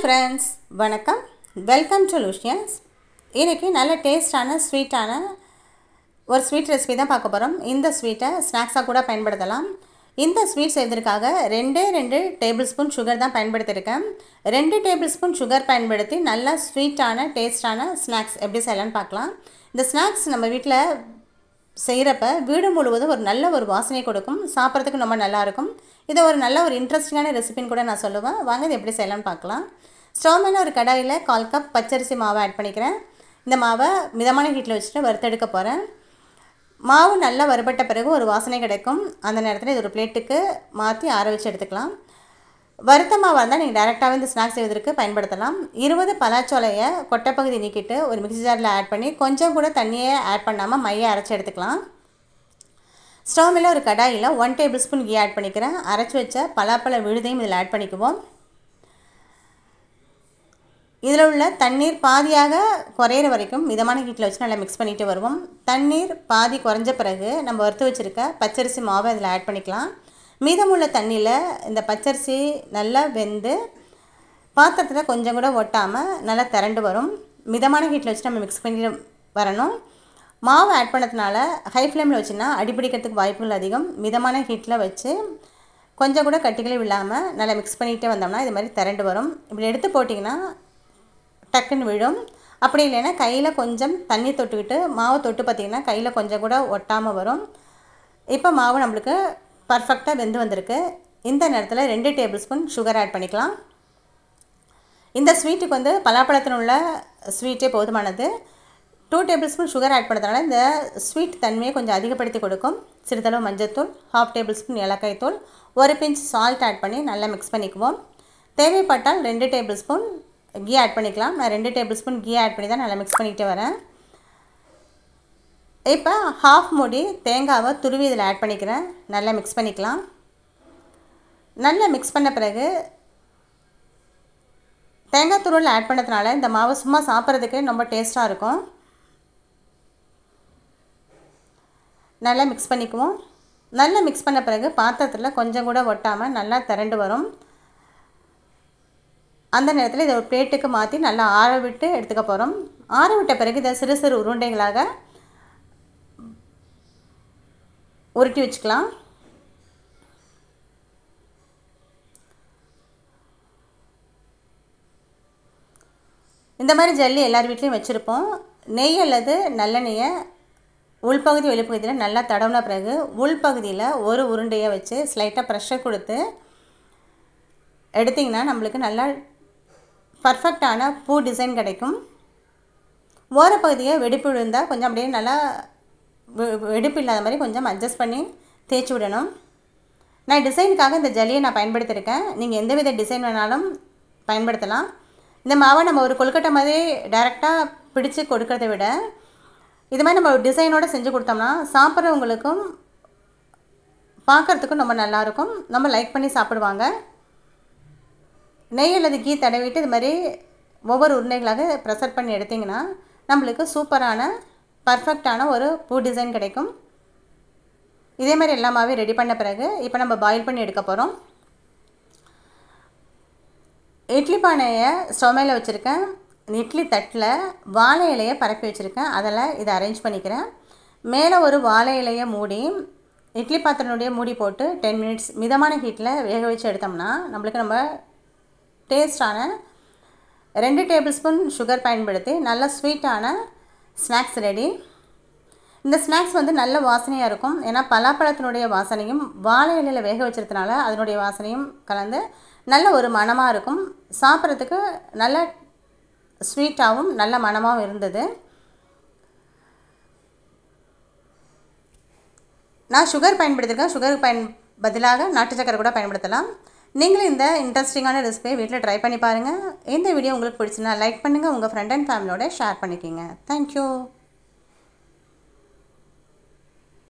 friends வணக்கம் welcome to லூஷியன்ஸ் இன்றைக்கி நல்ல டேஸ்டான ஸ்வீட்டான ஒரு ஸ்வீட் ரெசிபி தான் பார்க்க போகிறோம் இந்த ஸ்வீட்டை ஸ்நாக்ஸாக கூட பயன்படுத்தலாம் இந்த ஸ்வீட் செய்வதற்காக ரெண்டே ரெண்டு டேபிள் ஸ்பூன் சுகர் தான் பயன்படுத்தியிருக்கேன் ரெண்டு டேபிள் ஸ்பூன் சுகர் பயன்படுத்தி நல்லா ஸ்வீட்டான டேஸ்டான ஸ்நாக்ஸ் எப்படி செய்யலான்னு பார்க்கலாம் இந்த ஸ்நாக்ஸ் நம்ம வீட்டில் செய்கிறப்ப வீடு முழுவதும் ஒரு நல்ல ஒரு வாசனை கொடுக்கும் சாப்பிட்றதுக்கு ரொம்ப நல்லாயிருக்கும் இதை ஒரு நல்ல ஒரு இன்ட்ரெஸ்டிங்கான ரெசிபின்னு கூட நான் சொல்லுவேன் வாங்க இதை எப்படி செய்யலாம்னு பார்க்கலாம் ஸ்டவ் ஒரு கடாயில் கால் கப் பச்சரிசி மாவை ஆட் பண்ணிக்கிறேன் இந்த மாவை மிதமான ஹீட்டில் வச்சுட்டு வறுத்தெடுக்க போகிறேன் மாவு நல்லா வறுபட்ட பிறகு ஒரு வாசனை கிடைக்கும் அந்த நேரத்தில் இது ஒரு பிளேட்டுக்கு மாற்றி ஆற வச்சு எடுத்துக்கலாம் வருத்தமாவாக இருந்தால் நீங்கள் டேரெக்டாகவே இந்த ஸ்நாக்ஸ் செய்வதற்கு பயன்படுத்தலாம் இருபது பலாச்சோலையை கொட்டைப்பகுதி நீக்கிட்டு ஒரு மிக்சி ஜாரில் ஆட் பண்ணி கொஞ்சம் கூட தண்ணியை ஆட் பண்ணாமல் மையை அரைச்சி எடுத்துக்கலாம் ஸ்டவ்வில் ஒரு கடாயில் one tablespoon ghee add பண்ணிக்கிறேன் அரைச்சி வச்ச பலாப்பழ விழுதையும் இதில் ஆட் பண்ணிக்குவோம் இதில் உள்ள தண்ணீர் பாதியாக குறையிற வரைக்கும் மிதமான கீட்டில் வச்சு நல்லா மிக்ஸ் பண்ணிட்டு வருவோம் தண்ணீர் பாதி குறைஞ்ச பிறகு நம்ம வறுத்து வச்சுருக்க பச்சரிசி மாவை இதில் ஆட் பண்ணிக்கலாம் மீதமுள்ள தண்ணியில் இந்த பச்சரிசி நல்லா வெந்து பாத்திரத்தில் கொஞ்சம் கூட ஒட்டாமல் நல்லா திரண்டு வரும் மிதமான ஹீட்டில் வச்சு நம்ம மிக்ஸ் பண்ணிட்டு வரணும் மாவு ஆட் பண்ணதுனால ஹை ஃப்ளேமில் வச்சுன்னா அடிப்பிடிக்கிறதுக்கு வாய்ப்புகள் அதிகம் மிதமான ஹீட்டில் வச்சு கொஞ்சம் கூட கட்டிகளும் இல்லாமல் நல்லா மிக்ஸ் பண்ணிகிட்டே வந்தோம்னா இது மாதிரி திரண்டு வரும் இப்படி எடுத்து போட்டிங்கன்னா டக்குன்னு விழும் அப்படி இல்லைன்னா கையில் கொஞ்சம் தண்ணி தொட்டுக்கிட்டு மாவு தொட்டு பார்த்திங்கன்னா கையில் கொஞ்சம் கூட ஒட்டாமல் வரும் இப்போ மாவு நம்மளுக்கு பர்ஃபெக்டாக வெந்து வந்திருக்கு இந்த நேரத்தில் ரெண்டு டேபிள் ஸ்பூன் சுகர் ஆட் பண்ணிக்கலாம் இந்த ஸ்வீட்டுக்கு வந்து பலாப்பழத்தில் உள்ள ஸ்வீட்டே போதுமானது two tablespoon sugar add பண்ணுறதுனால இந்த ஸ்வீட் தன்மையை கொஞ்சம் அதிகப்படுத்தி கொடுக்கும் சிறிதளவு மஞ்சத்தூள் ஹாஃப் டேபிள் ஸ்பூன் ஏலக்காய் தூள் ஒரு பிஞ்ச் சால்ட் ஆட் பண்ணி நல்லா மிக்ஸ் பண்ணிக்குவோம் தேவைப்பட்டால் ரெண்டு டேபிள் ஸ்பூன் கீ ஆட் பண்ணிக்கலாம் நான் ரெண்டு டேபிள் ஸ்பூன் கீ ஆட் பண்ணி தான் நல்லா மிக்ஸ் பண்ணிக்கிட்டே வரேன் இப்போ ஹாஃப் மூடி தேங்காவை துருவி இதில் ஆட் பண்ணிக்கிறேன் நல்லா மிக்ஸ் பண்ணிக்கலாம் நல்லா மிக்ஸ் பண்ண பிறகு தேங்காய் துருவில் ஆட் பண்ணதுனால இந்த மாவு சும்மா சாப்பிட்றதுக்கே ரொம்ப டேஸ்ட்டாக இருக்கும் நல்லா மிக்ஸ் பண்ணிக்குவோம் நல்லா மிக்ஸ் பண்ண பிறகு பாத்திரத்தில் கொஞ்சம் கூட ஒட்டாமல் நல்லா திரண்டு வரும் அந்த நேரத்தில் இதை ஒரு பிளேட்டுக்கு மாற்றி நல்லா ஆற விட்டு எடுத்துக்க போகிறோம் ஆற விட்ட பிறகு இதை சிறு சிறு உருண்டைகளாக உருட்டி வச்சுக்கலாம் இந்த மாதிரி ஜல்லி எல்லார் வீட்லேயும் வச்சுருப்போம் நெய் அல்லது நல்லெண்ணெயை உள்பகுதி வெளிப்பகுதியில் நல்லா தடவுன பிறகு உள்பகுதியில் ஒரு உருண்டையை வச்சு ஸ்லைட்டாக ப்ரெஷர் கொடுத்து எடுத்திங்கன்னா நம்மளுக்கு நல்லா பர்ஃபெக்டான பூ டிசைன் கிடைக்கும் ஓரப்பகுதியை வெடிப்பு விழுந்தால் கொஞ்சம் அப்படியே நல்லா வெடிப்பு இல்லாத மாதிரி கொஞ்சம் அட்ஜஸ்ட் பண்ணி தேய்ச்சி விடணும் நான் டிசைனுக்காக இந்த ஜல்லியை நான் பயன்படுத்தியிருக்கேன் நீங்கள் எந்த வித டிசைன் வேணாலும் பயன்படுத்தலாம் இந்த மாவை நம்ம ஒரு கொழுக்கட்டை மாதிரி டைரெக்டாக பிடிச்சு கொடுக்கறத விட இது மாதிரி நம்ம டிசைனோடு செஞ்சு கொடுத்தோம்னா சாப்பிட்றவங்களுக்கும் பார்க்குறதுக்கும் ரொம்ப நல்லாயிருக்கும் நம்ம லைக் பண்ணி சாப்பிடுவாங்க நெய் அல்லது கீ தடவிட்டு இது மாதிரி ஒவ்வொரு உருளைகளாக ப்ரெஷர் பண்ணி எடுத்திங்கன்னா நம்மளுக்கு சூப்பரான பர்ஃபெக்டான ஒரு பூ டிசைன் கிடைக்கும் இதே மாதிரி எல்லாமாவே ரெடி பண்ண பிறகு இப்போ நம்ம பாயில் பண்ணி எடுக்க போகிறோம் இட்லி பானையை ஸ்டோமையில் வச்சுருக்கேன் இட்லி தட்டில் வாழை இலையை பரப்பி வச்சுருக்கேன் அதில் இதை அரேஞ்ச் பண்ணிக்கிறேன் மேலே ஒரு வாழை இலையை மூடி இட்லி பாத்திரனுடைய மூடி போட்டு டென் மினிட்ஸ் மிதமான ஹீட்டில் வேக வச்சு எடுத்தோம்னா நம்மளுக்கு நம்ம டேஸ்டான ரெண்டு டேபிள் ஸ்பூன் சுகர் பயன்படுத்தி நல்ல ஸ்வீட்டான ஸ்நாக்ஸ் ரெடி இந்த ஸ்நாக்ஸ் வந்து நல்ல வாசனையாக இருக்கும் ஏன்னா பலாப்பழத்தினுடைய வாசனையும் வாழை இலையில் வேக வச்சுருக்கனால அதனுடைய வாசனையும் கலந்து நல்ல ஒரு மனமாக இருக்கும் சாப்பிட்றதுக்கு நல்ல ஸ்வீட்டாகவும் நல்ல மனமாகவும் இருந்தது நான் சுகர் பயன்படுத்தியிருக்கேன் சுகருக்கு பயன் பதிலாக நாட்டு சக்கரை கூட பயன்படுத்தலாம் நீங்களும் இந்த இன்ட்ரெஸ்டிங்கான ரெசிபியை வீட்டில் ட்ரை பண்ணி பாருங்கள் இந்த வீடியோ உங்களுக்கு பிடிச்சுன்னா லைக் பண்ணுங்கள் உங்கள் ஃப்ரெண்ட் அண்ட் ஃபேமிலியோட ஷேர் பண்ணிக்கிங்க தேங்க்யூ